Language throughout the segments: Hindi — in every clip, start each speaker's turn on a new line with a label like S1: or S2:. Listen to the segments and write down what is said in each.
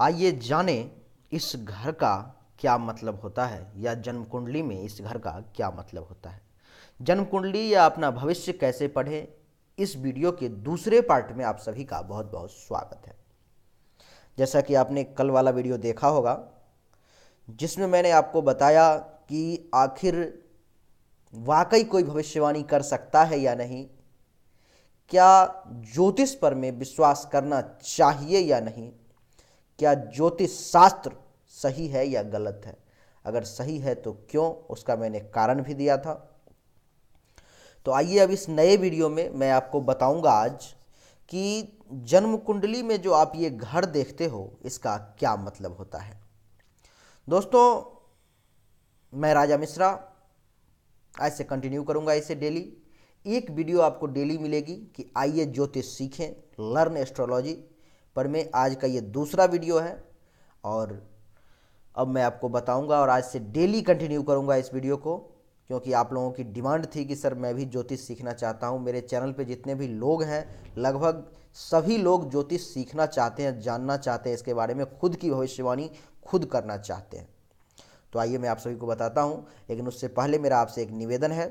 S1: आइए जाने इस घर का क्या मतलब होता है या जन्म कुंडली में इस घर का क्या मतलब होता है जन्म कुंडली या अपना भविष्य कैसे पढ़े इस वीडियो के दूसरे पार्ट में आप सभी का बहुत बहुत स्वागत है जैसा कि आपने कल वाला वीडियो देखा होगा जिसमें मैंने आपको बताया कि आखिर वाकई कोई भविष्यवाणी कर सकता है या नहीं क्या ज्योतिष पर में विश्वास करना चाहिए या नहीं क्या ज्योतिष शास्त्र सही है या गलत है अगर सही है तो क्यों उसका मैंने कारण भी दिया था तो आइए अब इस नए वीडियो में मैं आपको बताऊंगा आज कि जन्म कुंडली में जो आप ये घर देखते हो इसका क्या मतलब होता है दोस्तों मैं राजा मिश्रा आज से कंटिन्यू करूंगा इसे डेली एक वीडियो आपको डेली मिलेगी कि आइए ज्योतिष सीखें लर्न एस्ट्रोलॉजी पर मैं आज का ये दूसरा वीडियो है और अब मैं आपको बताऊंगा और आज से डेली कंटिन्यू करूंगा इस वीडियो को क्योंकि आप लोगों की डिमांड थी कि सर मैं भी ज्योतिष सीखना चाहता हूं मेरे चैनल पे जितने भी लोग हैं लगभग सभी लोग ज्योतिष सीखना चाहते हैं जानना चाहते हैं इसके बारे में खुद की भविष्यवाणी खुद करना चाहते हैं तो आइए मैं आप सभी को बताता हूँ लेकिन उससे पहले मेरा आपसे एक निवेदन है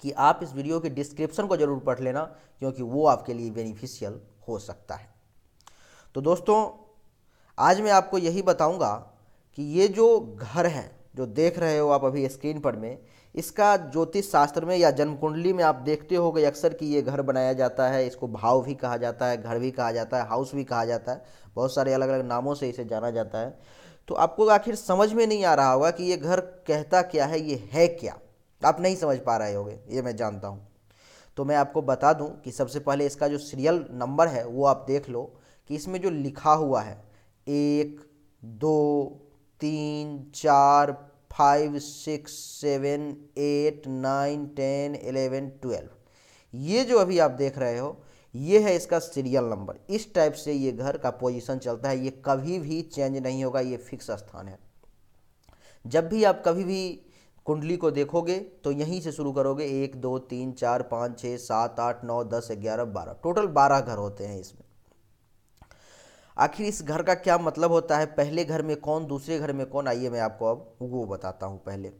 S1: कि आप इस वीडियो के डिस्क्रिप्शन को ज़रूर पढ़ लेना क्योंकि वो आपके लिए बेनिफिशियल हो सकता है तो दोस्तों आज मैं आपको यही बताऊंगा कि ये जो घर हैं जो देख रहे हो आप अभी स्क्रीन पर में इसका ज्योतिष शास्त्र में या जन्म कुंडली में आप देखते हो अक्सर कि ये घर बनाया जाता है इसको भाव भी कहा जाता है घर भी कहा जाता है हाउस भी कहा जाता है बहुत सारे अलग अलग नामों से इसे जाना जाता है तो आपको आखिर समझ में नहीं आ रहा होगा कि ये घर कहता क्या है ये है क्या आप नहीं समझ पा रहे होगे ये मैं जानता हूँ तो मैं आपको बता दूँ कि सबसे पहले इसका जो सीरियल नंबर है वो आप देख लो कि इसमें जो लिखा हुआ है एक दो तीन चार five six seven eight nine ten eleven twelve ये जो अभी आप देख रहे हो ये है इसका सीरियल नंबर इस टाइप से ये घर का पोजीशन चलता है ये कभी भी चेंज नहीं होगा ये फिक्स स्थान है जब भी आप कभी भी कुंडली को देखोगे तो यहीं से शुरू करोगे एक दो तीन चार पाँच छः सात आठ नौ दस ग्यारह बारह टोटल बारह घर होते हैं इसमें आखिर इस घर का क्या मतलब होता है पहले घर में कौन दूसरे घर में कौन आइए मैं आपको अब वो बताता हूँ पहले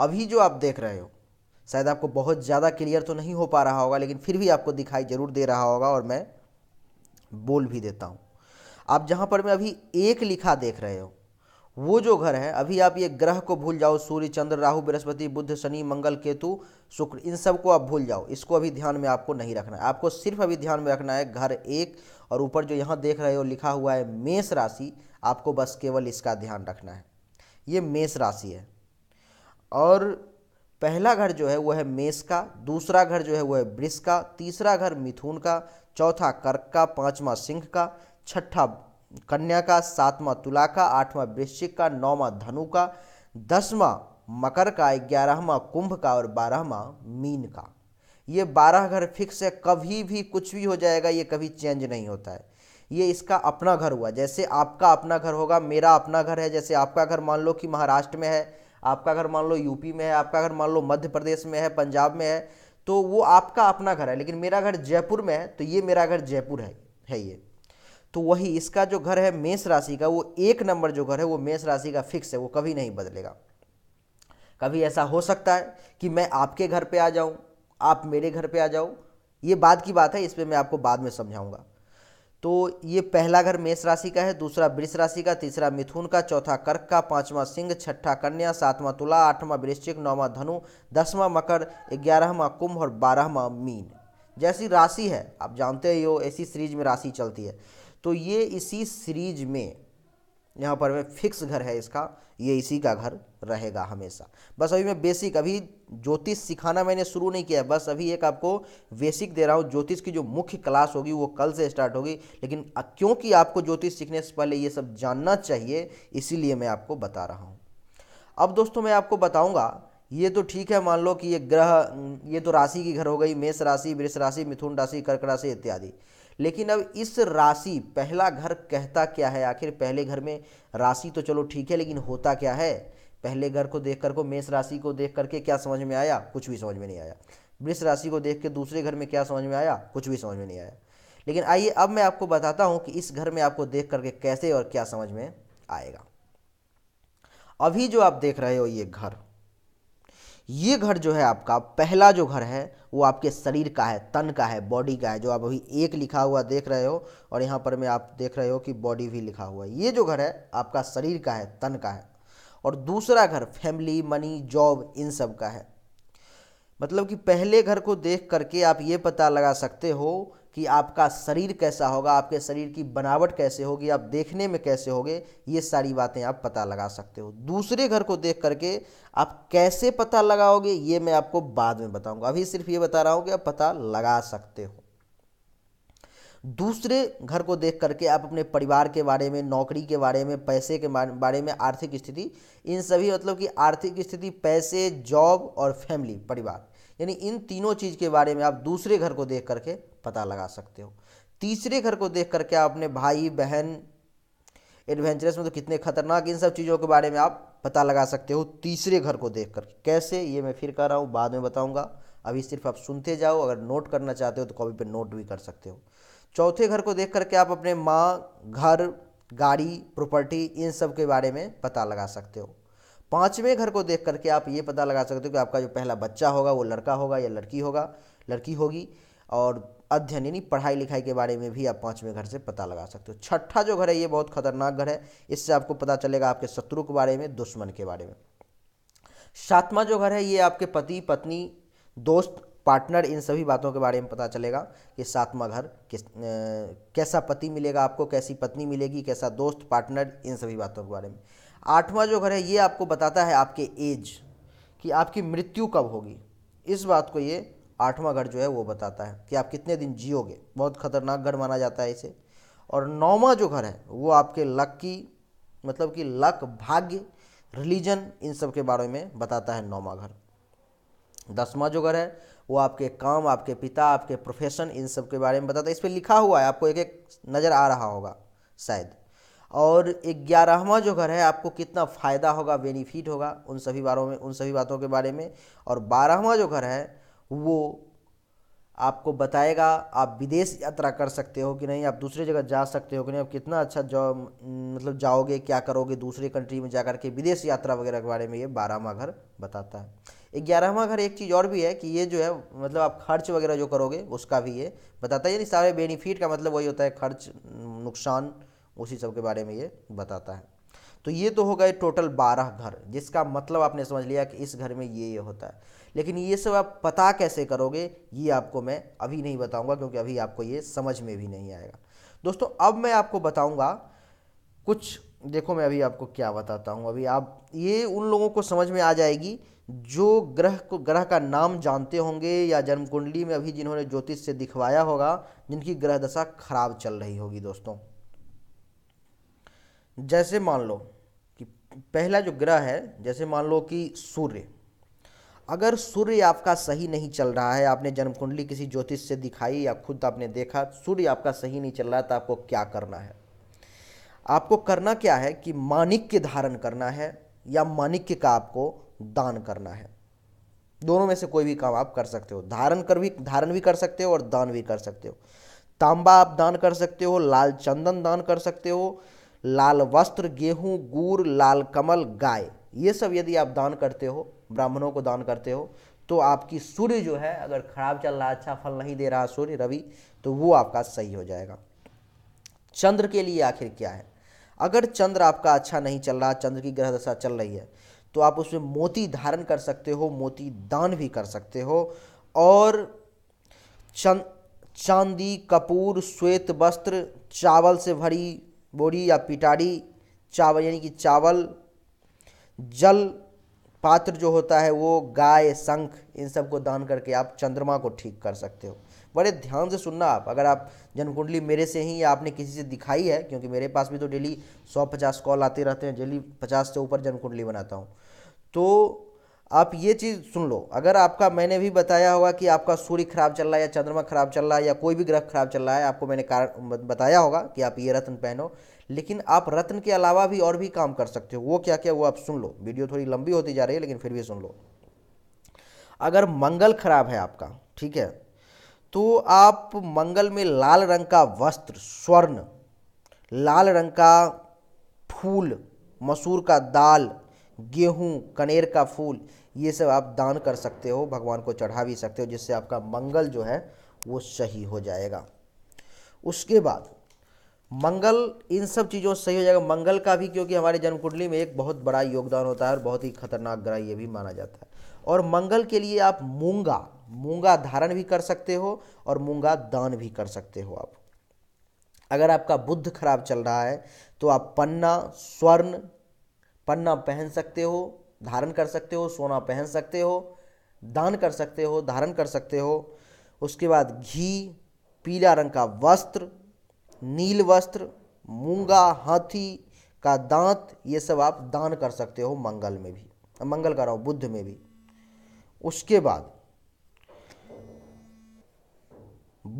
S1: अभी जो आप देख रहे हो शायद आपको बहुत ज़्यादा क्लियर तो नहीं हो पा रहा होगा लेकिन फिर भी आपको दिखाई जरूर दे रहा होगा और मैं बोल भी देता हूँ आप जहाँ पर मैं अभी एक लिखा देख रहे हो वो जो घर है अभी आप ये ग्रह को भूल जाओ सूर्य चंद्र राहु बृहस्पति बुद्ध शनि मंगल केतु शुक्र इन सब को आप भूल जाओ इसको अभी ध्यान में आपको नहीं रखना है आपको सिर्फ अभी ध्यान में रखना है घर एक और ऊपर जो यहाँ देख रहे हो लिखा हुआ है मेष राशि आपको बस केवल इसका ध्यान रखना है ये मेष राशि है और पहला घर जो है वह है मेष का दूसरा घर जो है वह है वृष का तीसरा घर मिथुन का चौथा कर्क का पाँचवा सिंह का छठा कन्या का सातवां तुला का आठवां वृश्चिक का नौवां धनु का दसवां मकर का ग्यारहवा कुंभ का और बारहवा मीन का ये बारह घर फिक्स है कभी भी कुछ भी हो जाएगा ये कभी चेंज नहीं होता है ये इसका अपना घर हुआ जैसे आपका अपना घर होगा मेरा अपना घर है जैसे आपका घर मान लो कि महाराष्ट्र में है आपका घर मान लो यूपी में है आपका घर मान लो मध्य प्रदेश में है पंजाब में है तो वो आपका अपना घर है लेकिन मेरा घर जयपुर में है तो ये मेरा घर जयपुर है है ये तो वही इसका जो घर है मेष राशि का वो एक नंबर जो घर है वो मेष राशि का फिक्स है वो कभी नहीं बदलेगा कभी ऐसा हो सकता है कि मैं आपके घर पे आ जाऊं आप मेरे घर पे आ जाओ ये बाद की बात है इस पर मैं आपको बाद में समझाऊंगा तो ये पहला घर मेष राशि का है दूसरा वृष राशि का तीसरा मिथुन का चौथा कर्क का पांचवा सिंह छठा कन्या सातवां तुला आठवां वृश्चिक नौवां धनु दसवां मकर ग्यारहवां कुंभ और बारहवां मीन जैसी राशि है आप जानते ही हो ऐसी सीरीज में राशि चलती है तो ये इसी सीरीज में यहाँ पर मैं फिक्स घर है इसका ये इसी का घर रहेगा हमेशा बस अभी मैं बेसिक अभी ज्योतिष सिखाना मैंने शुरू नहीं किया है बस अभी एक आपको बेसिक दे रहा हूँ ज्योतिष की जो मुख्य क्लास होगी वो कल से स्टार्ट होगी लेकिन क्योंकि आपको ज्योतिष सीखने से पहले ये सब जानना चाहिए इसीलिए मैं आपको बता रहा हूँ अब दोस्तों मैं आपको बताऊँगा ये तो ठीक है मान लो कि ये ग्रह ये तो राशि की घर हो गई मेष राशि वृष राशि मिथुन राशि कर्क राशि इत्यादि लेकिन अब इस राशि पहला घर कहता क्या है आखिर पहले घर में राशि तो चलो ठीक है लेकिन होता क्या है पहले घर को देख कर को मेष राशि को देख करके क्या समझ में आया कुछ भी समझ में नहीं आया वृष राशि को देख के दूसरे घर में क्या समझ में आया कुछ भी समझ में नहीं आया लेकिन आइए अब मैं आपको बताता हूँ कि इस घर में आपको देख करके कैसे और क्या समझ में आएगा अभी जो आप देख रहे हो ये घर ये घर जो है आपका पहला जो घर है वो आपके शरीर का है तन का है बॉडी का है जो आप अभी एक लिखा हुआ देख रहे हो और यहाँ पर मैं आप देख रहे हो कि बॉडी भी लिखा हुआ है ये जो घर है आपका शरीर का है तन का है और दूसरा घर फैमिली मनी जॉब इन सब का है मतलब कि पहले घर को देख करके आप ये पता लगा सकते हो कि आपका शरीर कैसा होगा आपके शरीर की बनावट कैसे होगी आप देखने में कैसे होगे ये सारी बातें आप पता लगा सकते हो दूसरे घर को देख करके आप कैसे पता लगाओगे ये मैं आपको बाद में बताऊंगा अभी सिर्फ ये बता रहा हूँ कि आप पता लगा सकते हो दूसरे घर को देख करके आप अपने परिवार के बारे में नौकरी के बारे में पैसे के बारे में आर्थिक स्थिति इन सभी मतलब कि आर्थिक स्थिति पैसे जॉब और फैमिली परिवार यानी इन तीनों चीज़ के बारे में आप दूसरे घर को देख करके पता लगा सकते हो तीसरे घर को देख करके आप अपने भाई बहन एडवेंचरस में तो कितने खतरनाक इन सब चीज़ों के बारे में आप पता लगा सकते हो तीसरे घर को देख कर कैसे ये मैं फिर कह रहा हूँ बाद में बताऊँगा अभी सिर्फ आप सुनते जाओ अगर नोट करना चाहते हो तो कॉपी पर नोट भी कर सकते हो चौथे घर को देख करके आप अपने माँ घर गाड़ी प्रॉपर्टी इन सब के बारे में पता लगा सकते हो पाँचवें घर को देख करके आप ये पता लगा सकते हो कि आपका जो पहला बच्चा होगा वो लड़का होगा या लड़की होगा लड़की होगी और अध्ययन यानी पढ़ाई लिखाई के बारे में भी आप पाँचवें घर से पता लगा सकते हो छठा जो घर है ये बहुत खतरनाक घर है इससे आपको पता चलेगा आपके शत्रु के बारे में दुश्मन के बारे में सातवां जो घर है ये आपके पति पत्नी दोस्त पार्टनर इन सभी बातों के बारे में पता चलेगा कि सातवां घर किस आ, कैसा पति मिलेगा आपको कैसी पत्नी मिलेगी कैसा दोस्त पार्टनर इन सभी बातों के बारे में आठवां जो घर है ये आपको बताता है आपके एज कि आपकी मृत्यु कब होगी इस बात को ये आठवां घर जो है वो बताता है कि आप कितने दिन जियोगे बहुत खतरनाक घर माना जाता है इसे और नौवां जो घर है वो आपके लक की मतलब कि लक भाग्य रिलीजन इन सब के बारे में बताता है नौवां घर दसवां जो घर है वो आपके काम आपके पिता आपके प्रोफेशन इन सब के बारे में बताता है इस पर लिखा हुआ है आपको एक एक नज़र आ रहा होगा शायद और ग्यारहवा जो घर है आपको कितना फ़ायदा होगा बेनिफिट होगा उन सभी बारों में उन सभी बातों के बारे में और बारहवा जो घर है वो आपको बताएगा आप विदेश यात्रा कर सकते हो कि नहीं आप दूसरी जगह जा सकते हो कि नहीं आप कितना अच्छा जॉब मतलब जाओगे क्या करोगे दूसरे कंट्री में जा कर के विदेश यात्रा वगैरह के बारे में ये बारहवा घर बताता है ग्यारहवा घर एक चीज़ और भी है कि ये जो है मतलब आप खर्च वगैरह जो करोगे उसका भी ये बताता है यानी सारे बेनिफिट का मतलब वही होता है खर्च नुकसान उसी सब के बारे में ये बताता है तो ये तो हो गए टोटल बारह घर जिसका मतलब आपने समझ लिया कि इस घर में ये ये होता है लेकिन ये सब आप पता कैसे करोगे ये आपको मैं अभी नहीं बताऊंगा क्योंकि अभी आपको ये समझ में भी नहीं आएगा दोस्तों अब मैं आपको बताऊंगा कुछ देखो मैं अभी आपको क्या बताता हूँ अभी आप ये उन लोगों को समझ में आ जाएगी जो ग्रह को ग्रह का नाम जानते होंगे या जन्म कुंडली में अभी जिन्होंने ज्योतिष से दिखवाया होगा जिनकी ग्रह दशा खराब चल रही होगी दोस्तों जैसे मान लो कि पहला जो ग्रह है जैसे मान लो कि सूर्य अगर सूर्य आपका सही नहीं चल रहा है आपने जन्म कुंडली किसी ज्योतिष से दिखाई या खुद आपने देखा सूर्य आपका सही नहीं चल रहा है तो आपको क्या करना है आपको करना क्या है कि माणिक्य धारण करना है या माणिक्य का आपको दान करना है दोनों में से कोई भी काम आप कर सकते हो धारण कर भी धारण भी कर सकते हो और दान भी कर सकते हो तांबा आप दान कर सकते हो लाल चंदन दान कर सकते हो लाल वस्त्र गेहूं गुड़ लाल कमल गाय ये सब यदि आप दान करते हो ब्राह्मणों को दान करते हो तो आपकी सूर्य जो है अगर खराब चल रहा अच्छा फल नहीं दे रहा सूर्य रवि तो वो आपका सही हो जाएगा चंद्र के लिए आखिर क्या है अगर चंद्र आपका अच्छा नहीं चल रहा चंद्र की ग्रह दशा चल रही है तो आप उसमें मोती धारण कर सकते हो मोती दान भी कर सकते हो और चंद चांदी कपूर श्वेत वस्त्र चावल से भरी बोरी या पिटारी चावल यानी कि चावल जल पात्र जो होता है वो गाय शंख इन सब को दान करके आप चंद्रमा को ठीक कर सकते हो बड़े ध्यान से सुनना आप अगर आप जन्म कुंडली मेरे से ही या आपने किसी से दिखाई है क्योंकि मेरे पास भी तो डेली सौ पचास कॉल आते रहते हैं डेली पचास से ऊपर जन्म कुंडली बनाता हूँ तो आप ये चीज़ सुन लो अगर आपका मैंने भी बताया होगा कि आपका सूर्य खराब चल रहा है या चंद्रमा खराब चल रहा है या कोई भी ग्रह खराब चल रहा है आपको मैंने कारण बताया होगा कि आप ये रत्न पहनो लेकिन आप रत्न के अलावा भी और भी काम कर सकते हो वो क्या क्या वो आप सुन लो वीडियो थोड़ी लंबी होती जा रही है लेकिन फिर भी सुन लो अगर मंगल खराब है आपका ठीक है तो आप मंगल में लाल रंग का वस्त्र स्वर्ण लाल रंग का फूल मसूर का दाल गेहूं कनेर का फूल ये सब आप दान कर सकते हो भगवान को चढ़ा भी सकते हो जिससे आपका मंगल जो है वो सही हो जाएगा उसके बाद मंगल इन सब चीज़ों से सही हो जाएगा मंगल का भी क्योंकि हमारे जन्म कुंडली में एक बहुत बड़ा योगदान होता है और बहुत ही खतरनाक ग्रह ये भी माना जाता है और मंगल के लिए आप मूंगा मूंगा धारण भी कर सकते हो और मूंगा दान भी कर सकते हो आप अगर आपका बुद्ध खराब चल रहा है तो आप पन्ना स्वर्ण पन्ना पहन सकते हो धारण कर सकते हो सोना पहन सकते हो दान कर सकते हो धारण कर सकते हो उसके बाद घी पीला रंग का वस्त्र नील वस्त्र मूंगा हाथी का दांत ये सब आप दान कर सकते हो मंगल में भी मंगल कर रहा हूँ बुद्ध में भी उसके बाद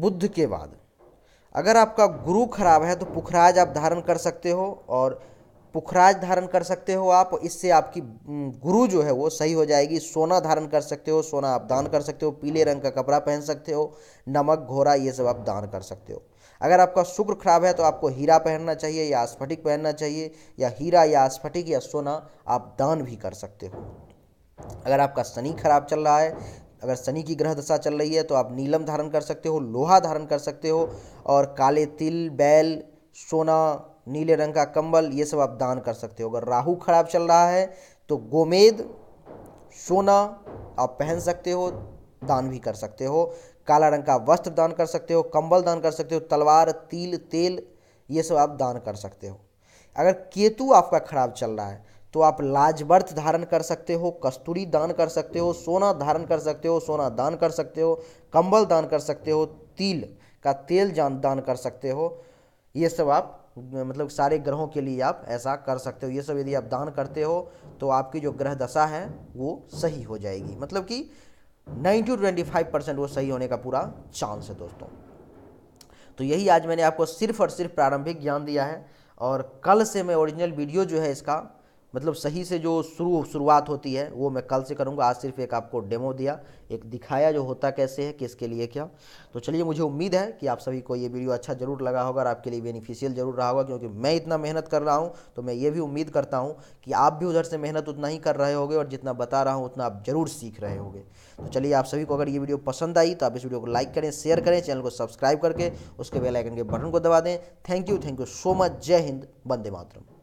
S1: बुद्ध के बाद अगर आपका गुरु खराब है तो पुखराज आप धारण कर सकते हो और पुखराज धारण कर सकते हो आप इससे आपकी गुरु जो है वो सही हो जाएगी सोना धारण कर सकते हो सोना आप दान कर सकते हो पीले रंग का कपड़ा पहन सकते हो नमक घोरा ये सब आप दान कर सकते हो अगर आपका शुक्र खराब है तो आपको हीरा पहनना चाहिए या स्फटिक पहनना चाहिए या हीरा या स्फटिक या सोना आप दान भी कर सकते हो अगर आपका शनि खराब चल रहा है अगर शनि की ग्रह दशा चल रही है तो आप नीलम धारण कर सकते हो लोहा धारण कर सकते हो और काले तिल बैल सोना नीले रंग का कंबल ये सब आप दान कर सकते हो अगर राहु खराब चल रहा है तो गोमेद सोना आप पहन सकते हो दान भी कर सकते हो काला रंग का वस्त्र दान कर सकते हो कंबल दान कर सकते हो तलवार तिल तेल ये सब आप दान कर सकते हो अगर केतु आपका खराब चल रहा है तो आप लाजवर्थ धारण कर सकते हो कस्तूरी दान कर सकते हो सोना धारण कर सकते हो सोना दान कर सकते हो कंबल दान कर सकते हो तिल का तेल जान दान कर सकते हो ये सब आप मतलब सारे ग्रहों के लिए आप ऐसा कर सकते हो ये सब यदि आप दान करते हो तो आपकी जो ग्रह दशा है वो सही हो जाएगी मतलब कि ninety to twenty five percent वो सही होने का पूरा चांस है दोस्तों तो यही आज मैंने आपको सिर्फ और सिर्फ प्रारंभिक ज्ञान दिया है और कल से मैं ओरिजिनल वीडियो जो है इसका मतलब सही से जो शुरू शुरुआत होती है वो मैं कल से करूँगा आज सिर्फ एक आपको डेमो दिया एक दिखाया जो होता कैसे है किसके लिए क्या तो चलिए मुझे उम्मीद है कि आप सभी को ये वीडियो अच्छा जरूर लगा होगा और आपके लिए बेनिफिशियल जरूर रहा होगा क्योंकि मैं इतना मेहनत कर रहा हूँ तो मैं ये भी उम्मीद करता हूँ कि आप भी उधर से मेहनत उतना ही कर रहे होगे और जितना बता रहा हूँ उतना आप जरूर सीख रहे होगे तो चलिए आप सभी को अगर ये वीडियो पसंद आई तो आप इस वीडियो को लाइक करें शेयर करें चैनल को सब्सक्राइब करके उसके बेलाइकन के बटन को दबा दें thank you thank you so much जय हिंद वंदे मातरम